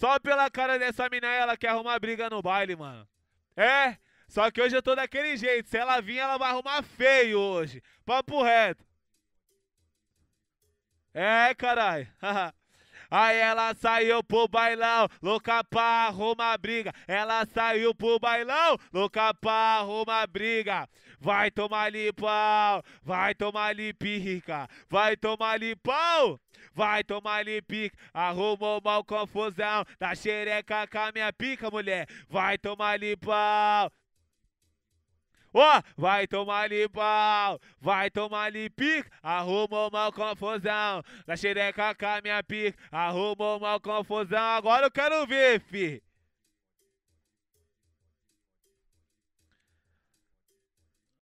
Só pela cara dessa mina ela quer arrumar briga no baile, mano. É? Só que hoje eu tô daquele jeito. Se ela vir, ela vai arrumar feio hoje. Papo reto. É, caralho. Aí ela saiu pro bailão, louca pra arrumar briga. Ela saiu pro bailão, louca pra arrumar briga. Vai tomar lipão, vai tomar lipica, vai tomar lipão, vai tomar lipica. Arrumou mal confusão, da xereca com a minha pica, mulher. Vai tomar lipão. Ó, oh, vai tomar ali pau, vai tomar ali pique, arrumou mal confusão. da xereca com a minha pique, arrumou mal confusão. Agora eu quero ver, fi.